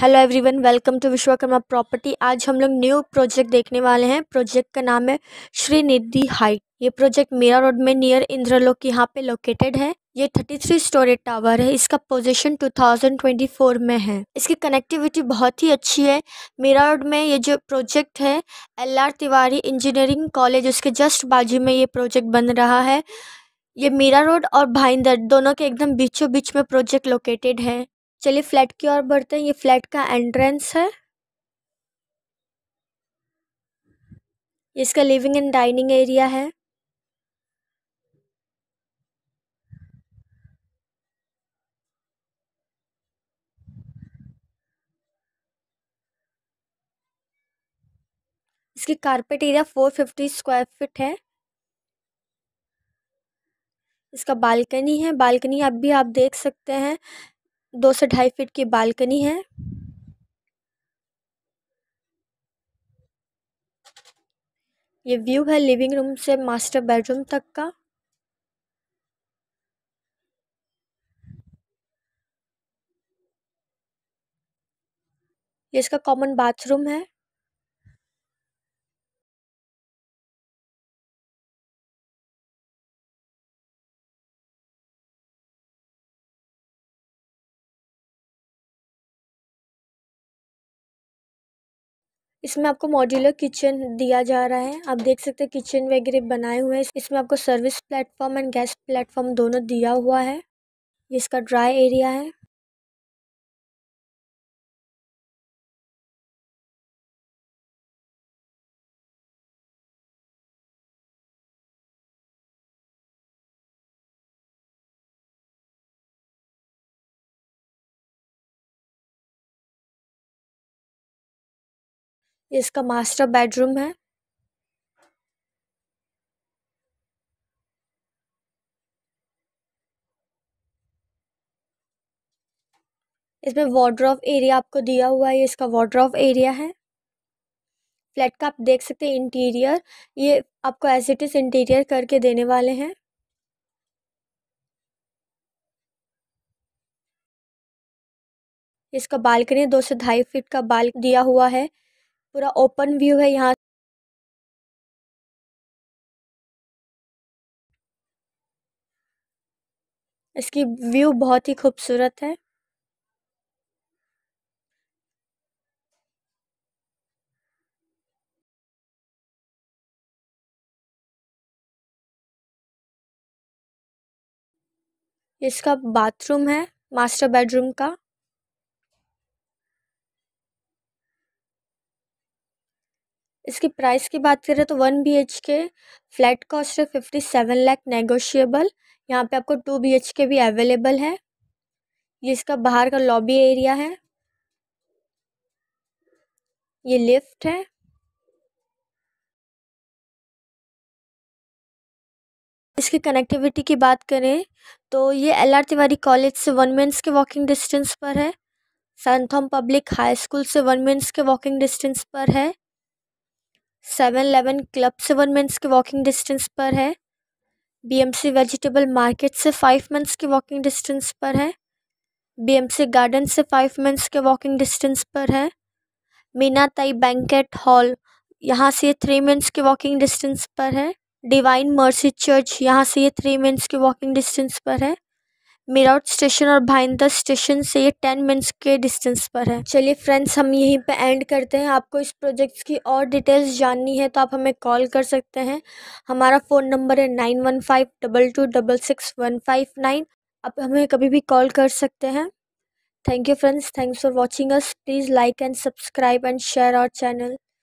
hello everyone welcome to Vishwakarma property आज हम लोग न्यू प्रोजेक्ट देखने वाले हैं प्रोजेक्ट का नाम है श्री निधि हाइट ये प्रोजेक्ट मीरा रोड में नियर इंद्रलोक यहाँ पे लोकेटेड है ये 33 स्टोरी टावर है इसका पोजीशन 2024 में है इसकी कनेक्टिविटी बहुत ही अच्छी है मीरा रोड में ये जो प्रोजेक्ट है एल तिवारी इंजीनियरिंग कॉलेज उसके जस्ट बाजू में ये प्रोजेक्ट बन रहा है ये मीरा रोड और भाईंदर दोनों के एकदम बीचों बीच में प्रोजेक्ट लोकेटेड है चलिए फ्लैट की ओर बढ़ते हैं ये फ्लैट का एंट्रेंस है इसका लिविंग एंड डाइनिंग एरिया है इसकी carpet area four fifty square feet है इसका बालकनी है बालकनी अब भी आप देख सकते हैं दो से ढाई फीट की बालकनी है ये व्यू है लिविंग रूम से मास्टर बेडरूम तक का ये इसका कॉमन बाथरूम है इसमें आपको मॉड्यूलर किचन दिया जा रहा है आप देख सकते हैं किचन वगैरह बनाए हुए हैं इसमें आपको service platform and gas platform दोनों दिया हुआ है इसका ड्राई एरिया है इसका मास्टर बेडरूम है इसमें वॉड्रॉफ एरिया आपको दिया हुआ है इसका वॉड्रॉफ एरिया है फ्लैट का आप देख सकते हैं इंटीरियर ये आपको एज इट इज़ इंटीरियर करके देने वाले हैं इसका बालकनी दो से ढाई फीट का बाल दिया हुआ है पूरा ओपन व्यू है यहाँ इसकी व्यू बहुत ही खूबसूरत है इसका बाथरूम है मास्टर बेडरूम का इसकी प्राइस की बात करें तो one B H K flat cost है फिफ्टी सेवन लैख नेगोशिएबल यहाँ पे आपको टू बी एच के भी अवेलेबल है ये इसका बाहर का लॉबी एरिया है ये लिफ्ट है इसकी कनेक्टिविटी की बात करें तो ये एल आर तिवारी कॉलेज से वन मेंस के वॉकिंग डिस्टेंस पर है संथम पब्लिक हाई स्कूल से वन मेंस के वॉकिंग डिस्टेंस पर है seven eleven club seven months के वॉकिंग डिस्टेंस पर है बीएमसी वेजिटेबल मार्केट से फाइव मंथ्स के वॉकिंग डिस्टेंस पर है बीएमसी गार्डन से फाइव मंथ्स के वॉकिंग डिस्टेंस पर है मीनाताई बैंकेट हॉल यहाँ से थ्री मंथ्स के वॉकिंग डिस्टेंस पर है डिवाइन मर्सी चर्च यहाँ से ये थ्री मंथ्स के वॉकिंग डिस्टेंस पर है मेराउट स्टेशन और भाईंदा स्टेशन से ये टेन मिनट्स के डिस्टेंस पर है चलिए फ्रेंड्स हम यहीं पे एंड करते हैं आपको इस प्रोजेक्ट्स की और डिटेल्स जाननी है तो आप हमें कॉल कर सकते हैं हमारा फ़ोन नंबर है nine one five double two double six one five nine आप हमें कभी भी कॉल कर सकते हैं thank you friends thanks for watching us please like and subscribe and share our channel